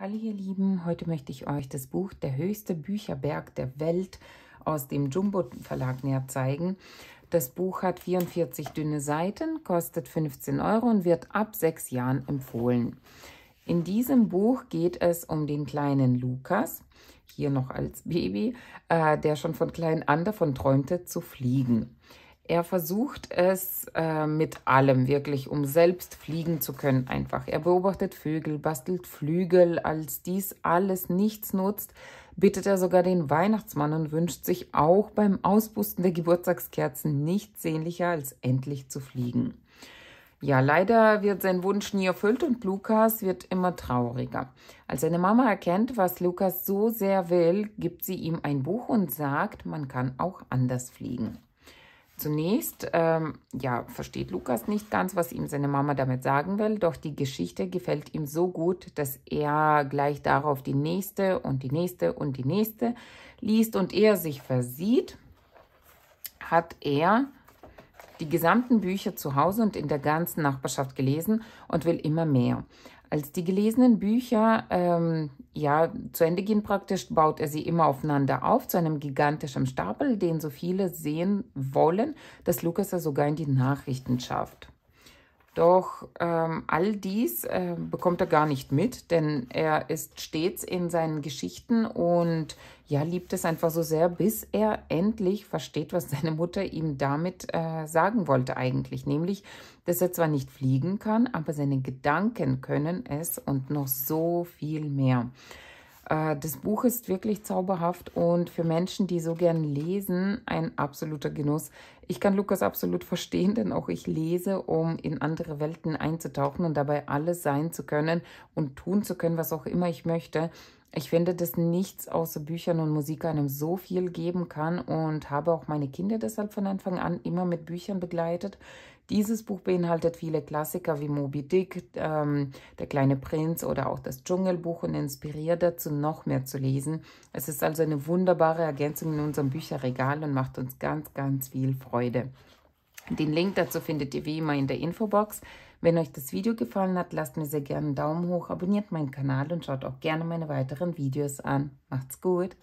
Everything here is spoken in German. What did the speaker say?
Hallo ihr Lieben, heute möchte ich euch das Buch Der höchste Bücherberg der Welt aus dem Jumbo Verlag näher zeigen. Das Buch hat 44 dünne Seiten, kostet 15 Euro und wird ab sechs Jahren empfohlen. In diesem Buch geht es um den kleinen Lukas, hier noch als Baby, äh, der schon von klein an davon träumte zu fliegen. Er versucht es äh, mit allem wirklich, um selbst fliegen zu können einfach. Er beobachtet Vögel, bastelt Flügel, als dies alles nichts nutzt, bittet er sogar den Weihnachtsmann und wünscht sich auch beim Ausbusten der Geburtstagskerzen nichts sehnlicher als endlich zu fliegen. Ja, leider wird sein Wunsch nie erfüllt und Lukas wird immer trauriger. Als seine Mama erkennt, was Lukas so sehr will, gibt sie ihm ein Buch und sagt, man kann auch anders fliegen. Zunächst, ähm, ja, versteht Lukas nicht ganz, was ihm seine Mama damit sagen will, doch die Geschichte gefällt ihm so gut, dass er gleich darauf die nächste und die nächste und die nächste liest und er sich versieht, hat er die gesamten Bücher zu Hause und in der ganzen Nachbarschaft gelesen und will immer mehr. Als die gelesenen Bücher ähm, ja, zu Ende gehen praktisch, baut er sie immer aufeinander auf zu einem gigantischen Stapel, den so viele sehen wollen, dass Lukas er sogar in die Nachrichten schafft. Doch ähm, all dies äh, bekommt er gar nicht mit, denn er ist stets in seinen Geschichten und ja, liebt es einfach so sehr, bis er endlich versteht, was seine Mutter ihm damit äh, sagen wollte eigentlich, nämlich, dass er zwar nicht fliegen kann, aber seine Gedanken können es und noch so viel mehr. Äh, das Buch ist wirklich zauberhaft und für Menschen, die so gern lesen, ein absoluter Genuss. Ich kann Lukas absolut verstehen, denn auch ich lese, um in andere Welten einzutauchen und dabei alles sein zu können und tun zu können, was auch immer ich möchte. Ich finde, dass nichts außer Büchern und Musik einem so viel geben kann und habe auch meine Kinder deshalb von Anfang an immer mit Büchern begleitet. Dieses Buch beinhaltet viele Klassiker wie Moby Dick, ähm, Der kleine Prinz oder auch das Dschungelbuch und inspiriert dazu, noch mehr zu lesen. Es ist also eine wunderbare Ergänzung in unserem Bücherregal und macht uns ganz, ganz viel Freude. Den Link dazu findet ihr wie immer in der Infobox. Wenn euch das Video gefallen hat, lasst mir sehr gerne einen Daumen hoch, abonniert meinen Kanal und schaut auch gerne meine weiteren Videos an. Macht's gut!